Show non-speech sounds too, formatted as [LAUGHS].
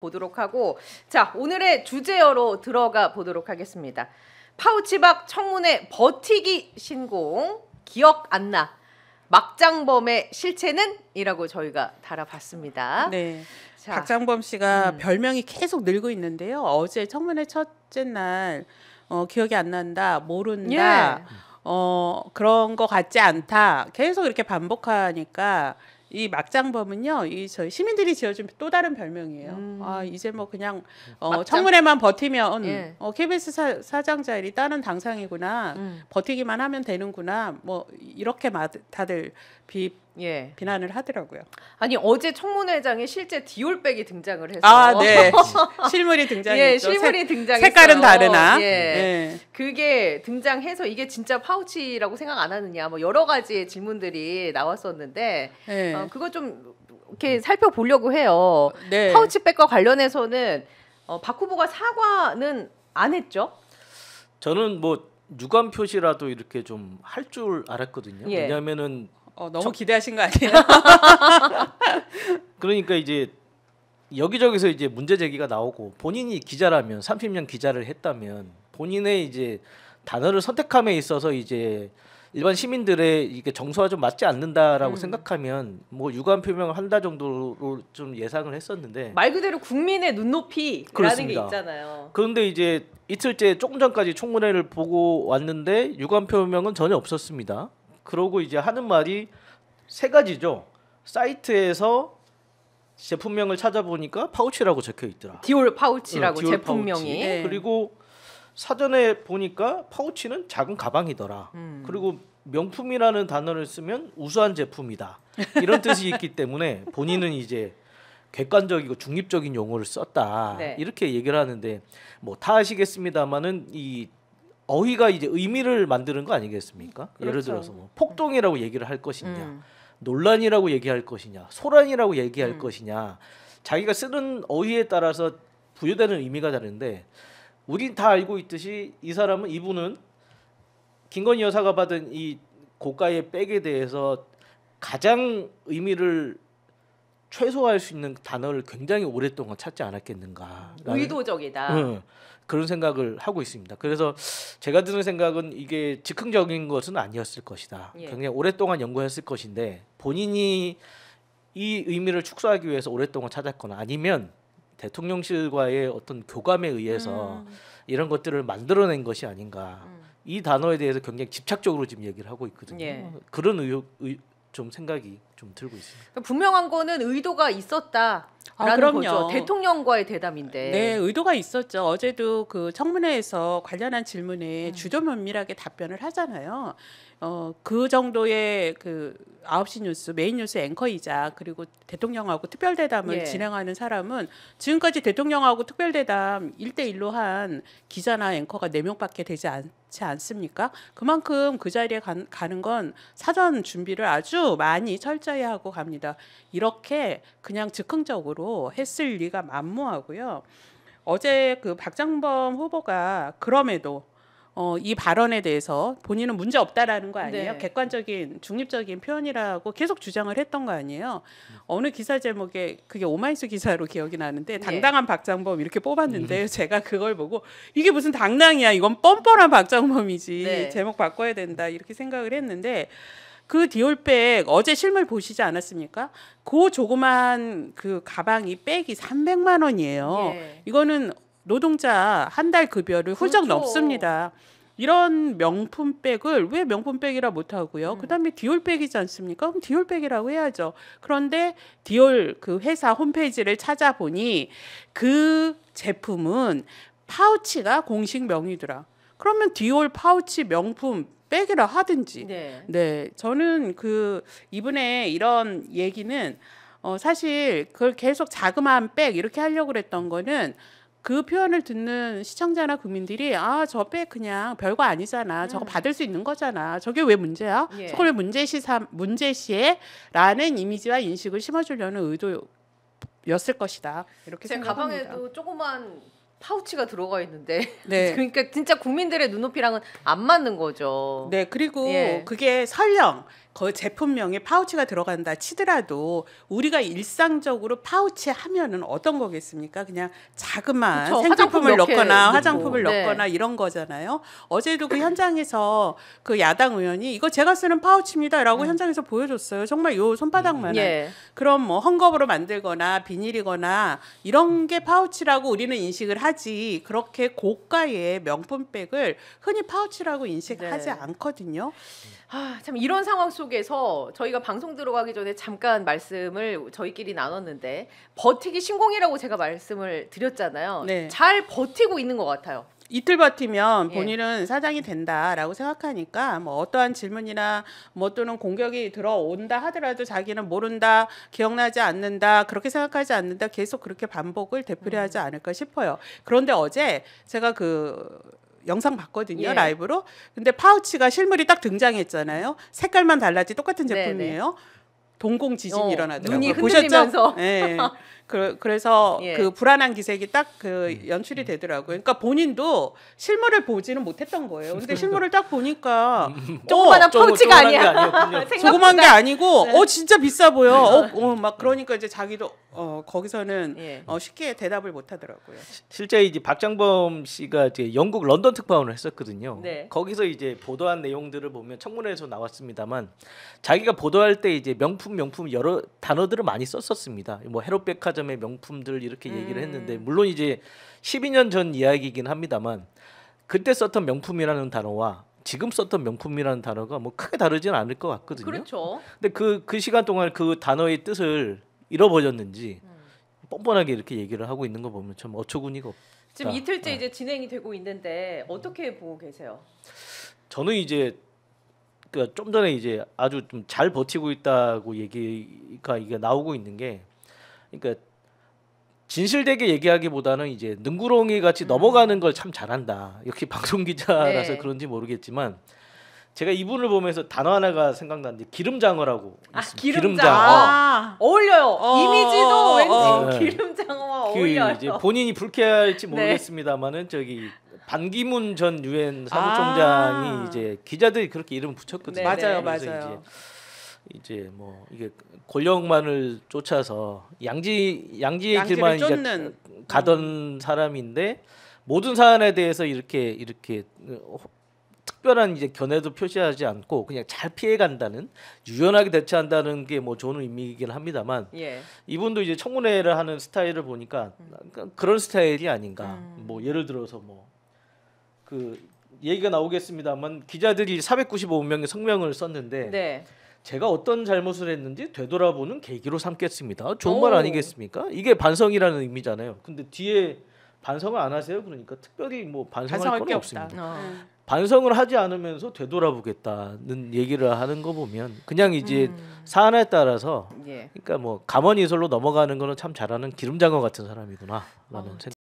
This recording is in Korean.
보도록 하고 자 오늘의 주제어로 들어가 보도록 하겠습니다. 파우치박 청문회 버티기 신공 기억 안나 막장범의 실체는 이라고 저희가 달아봤습니다. 네. 자, 박장범 씨가 음. 별명이 계속 늘고 있는데요. 어제 청문회 첫째 날 어, 기억이 안 난다, 모른다, 예. 어, 그런 거 같지 않다 계속 이렇게 반복하니까 이 막장범은요, 이 저희 시민들이 지어준 또 다른 별명이에요. 음. 아 이제 뭐 그냥 어, 청문회만 버티면 예. 어, KBS 사, 사장 자리 따는 당상이구나, 음. 버티기만 하면 되는구나, 뭐 이렇게 마, 다들 비 예. 비난을 하더라고요. 아니 어제 청문회장에 실제 디올백이 등장을 해서 아 네. [LAUGHS] 실물이 등장했죠. 예, 실물이 등장. 색깔은 다르나. 예. 예. 그게 등장해서 이게 진짜 파우치라고 생각 안 하느냐 뭐 여러 가지 질문들이 나왔었는데 예. 어, 그거 좀 이렇게 살펴보려고 해요. 네. 파우치백과 관련해서는 어, 박 후보가 사과는 안 했죠? 저는 뭐 유감 표시라도 이렇게 좀 할 줄 알았거든요. 예. 왜냐하면은 어, 너무 저... 기대하신 거 아니에요? [LAUGHS] 그러니까 이제 여기저기서 이제 문제 제기가 나오고 본인이 기자라면 30년 기자를 했다면 본인의 이제 단어를 선택함에 있어서 이제 일반 시민들의 이게 정서와 좀 맞지 않는다라고 음. 생각하면 뭐 유감 표명을 한다 정도로 좀 예상을 했었는데 말 그대로 국민의 눈높이라는 그렇습니다. 게 있잖아요. 그런데 이제 이틀째 조금 전까지 총무회를 보고 왔는데 유감 표명은 전혀 없었습니다. 그러고 이제 하는 말이 세 가지죠. 사이트에서 제품명을 찾아보니까 파우치라고 적혀 있더라. 디올 파우치라고 응, 어, 디올 제품명이. 파우치. 네. 그리고 사전에 보니까 파우치는 작은 가방이더라. 음. 그리고 명품이라는 단어를 쓰면 우수한 제품이다. 이런 뜻이 있기 [LAUGHS] 때문에 본인은 이제 객관적이고 중립적인 용어를 썼다. 네. 이렇게 얘기를 하는데 뭐다 아시겠습니다만은 이 어휘가 이제 의미를 만드는 거 아니겠습니까? 그렇죠. 예를 들어서 뭐 폭동이라고 얘기를 할 것이냐, 음. 논란이라고 얘기할 것이냐, 소란이라고 얘기할 음. 것이냐, 자기가 쓰는 어휘에 따라서 부여되는 의미가 다른데 우린 다 알고 있듯이 이 사람은 이분은 김건희 여사가 받은 이 고가의 백에 대해서 가장 의미를 최소화할 수 있는 단어를 굉장히 오랫동안 찾지 않았겠는가. 의도적이다. 응, 예, 그런 생각을 하고 있습니다. 그래서 제가 드는 생각은 이게 즉흥적인 것은 아니었을 것이다. 예. 굉장히 오랫동안 연구했을 것인데 본인이 이 의미를 축소하기 위해서 오랫동안 찾았거나 아니면 대통령실과의 어떤 교감에 의해서 음. 이런 것들을 만들어낸 것이 아닌가. 음. 이 단어에 대해서 굉장히 집착적으로 지금 얘기를 하고 있거든요. 예. 그런 의혹, 의, 좀 생각이 좀 들고 있습니다. 그러니까 분명한 거는 의도가 있었다. 아, 그럼요. 거죠. 대통령과의 대담인데. 네, 의도가 있었죠. 어제도 그 청문회에서 관련한 질문에 음. 주도면밀하게 답변을 하잖아요. 어, 그 정도의 그 9시 뉴스 메인 뉴스 앵커이자 그리고 대통령하고 특별 대담을 예. 진행하는 사람은 지금까지 대통령하고 특별 대담 일대일로한 기자나 앵커가 네명밖에 되지 않, 지 않습니까? 그만큼 그 자리에 가, 가는 건 사전 준비를 아주 많이 철저히 하고 갑니다. 이렇게 그냥 즉흥적으로 했을 리가 만무하고요. 어제 그 박장범 후보가 그럼에도 어, 이 발언에 대해서 본인은 문제 없다라는 거 아니에요? 네. 객관적인 중립적인 표현이라고 계속 주장을 했던 거 아니에요? 어느 기사 제목에 그게 오마이스 기사로 기억이 나는데 네. 당당한 네. 박장범 이렇게 뽑았는데 음. 제가 그걸 보고 이게 무슨 당당이야? 이건 뻔뻔한 박장범이지 네. 제목 바꿔야 된다 이렇게 생각을 했는데. 그 디올백 어제 실물 보시지 않았습니까? 그 조그만 그 가방이 백이 300만 원이에요. 예. 이거는 노동자 한 달 급여를 훌쩍 그렇죠. 넘습니다. 이런 명품백을 왜 명품백이라 못하고요. 음. 그다음에 디올백이지 않습니까? 그럼 디올백이라고 해야죠. 그런데 디올 그 회사 홈페이지를 찾아보니 그 제품은 파우치가 공식 명이더라. 그러면 디올 파우치 명품 백이라 하든지. 네. 네. 저는 그 이분의 이런 얘기는 어 사실 그걸 계속 자그마한 백 이렇게 하려고 그랬던 거는 그 표현을 듣는 시청자나 국민들이 아 저 빼 그냥 별거 아니잖아 저거 음. 받을 수 있는 거잖아 저게 왜 문제야 예. 저걸 왜 문제시 삼 문제시에라는 이미지와 인식을 심어주려는 의도였을 것이다 이렇게 제 가방에도 조그만 파우치가 들어가 있는데 네. [LAUGHS] 그러니까 진짜 국민들의 눈높이랑은 안 맞는 거죠. 네 그리고 예. 그게 설령 그 제품명에 파우치가 들어간다 치더라도 우리가 일상적으로 파우치 하면은 어떤 거겠습니까? 그냥 자그마한 그쵸, 생필품을 넣거나 화장품을 네. 넣거나 이런 거잖아요. 어제도 그 현장에서 그 야당 의원이 이거 제가 쓰는 파우치입니다라고 음. 현장에서 보여줬어요. 정말 요 손바닥만한. 음. 예. 그럼 뭐 헝겊으로 만들거나 비닐이거나 이런 음. 게 파우치라고 우리는 인식을 하지 그렇게 고가의 명품백을 흔히 파우치라고 인식하지 네. 않거든요. 아, 참 이런 상황 속 쪽에서 저희가 방송 들어가기 전에 잠깐 말씀을 저희끼리 나눴는데 버티기 신공이라고 제가 말씀을 드렸잖아요. 네. 잘 버티고 있는 것 같아요. 이틀 버티면 예. 본인은 예. 사장이 된다라고 생각하니까 뭐 어떠한 질문이나 뭐 또는 공격이 들어온다 하더라도 자기는 모른다 기억나지 않는다 그렇게 생각하지 않는다 계속 그렇게 반복을 되풀이하지 음. 않을까 싶어요 그런데 어제 제가 그 영상 봤거든요 예. 라이브로 근데 파우치가 실물이 딱 등장했잖아요 색깔만 달라지 똑같은 네, 네. 제품이에요 네네. 동공 지진이 어, 일어나더라고요. 눈이 흔들리면서. 네. [LAUGHS] 그, 그래서 [LAUGHS] 예. 그 불안한 기색이 딱그 음, 음. 연출이 되더라고요. 그러니까 본인도 실물을 보지는 못했던 거예요. 근데 실물을 딱 보니까 조그만한 음. 어, 치가 아니야. [LAUGHS] 조그만 게 아니고 네. 어 진짜 비싸 보여. 어, 어, 어 그러니까 이제 자기도 어 거기서는 예. 어, 쉽게 대답을 못 하더라고요. 실제 이제 박장범 씨가 이제 영국 런던 특파원을 했었거든요. 네. 거기서 이제 보도한 내용들을 보면 청문회에서 나왔습니다만 자기가 보도할 때 이제 명품 명품 명품 여러 단어들을 많이 썼었습니다. 뭐 해롯백화점의 명품들 이렇게 얘기를 음. 했는데 물론 이제 12년 전 이야기이긴 합니다만 그때 썼던 명품이라는 단어와 지금 썼던 명품이라는 단어가 뭐 크게 다르지 않을 것 같거든요. 그렇죠. 근데 그그 그 시간 동안 그 단어의 뜻을 잃어버렸는지 음. 뻔뻔하게 이렇게 얘기를 하고 있는 거 보면 참 어처구니가 없다. 지금 이틀째 네. 이제 진행이 되고 있는데 어떻게 보고 계세요? 저는 이제 그러니까 좀 전에 이제 아주 좀 잘 버티고 있다고 얘기가 이게 나오고 있는 게 그러니까 진실되게 얘기하기보다는 이제 능구렁이 같이 음. 넘어가는 걸 참 잘한다. 역시 [LAUGHS] 방송 기자라서 네. 그런지 모르겠지만 제가 이분을 보면서 단어 하나가 생각나는데 기름장어라고. 아 있습니다. 기름장어. 아, 어. 어울려요. 어, 이미지도 어, 왠지 어, 기름장어와 그 어울려요. 이제 본인이 불쾌할지 모르겠습니다만은 네. 저기 반기문 전 유엔 사무총장이 아~ 이제 기자들이 그렇게 이름 붙였거든요. 맞아요, 네, 네, 맞아요. 이제, 이제 뭐 이게 권력만을 쫓아서 양지 양지의 길만 이제 가던 음. 사람인데 모든 사안에 대해서 이렇게 이렇게 특별한 이제 견해도 표시하지 않고 그냥 잘 피해간다는 유연하게 대처한다는 게 뭐 좋은 의미이긴 합니다만 예. 이분도 이제 청문회를 하는 스타일을 보니까 음. 그러니까 그런 스타일이 아닌가 음. 뭐 예를 들어서 뭐그 얘기가 나오겠습니다만 기자들이 495명의 성명을 썼는데 네. 제가 어떤 잘못을 했는지 되돌아보는 계기로 삼겠습니다. 좋은 오. 말 아니겠습니까? 이게 반성이라는 의미잖아요. 근데 뒤에 반성을 안 하세요? 그러니까 특별히 뭐 반성할, 반할게 없습니다. 어. 반성을 하지 않으면서 되돌아보겠다는 얘기를 하는 거 보면 그냥 이제 음. 사안에 따라서 예. 그러니까 뭐 감언이설로 넘어가는 거는 참 잘하는 기름장어 같은 사람이구나라는 어. 생각.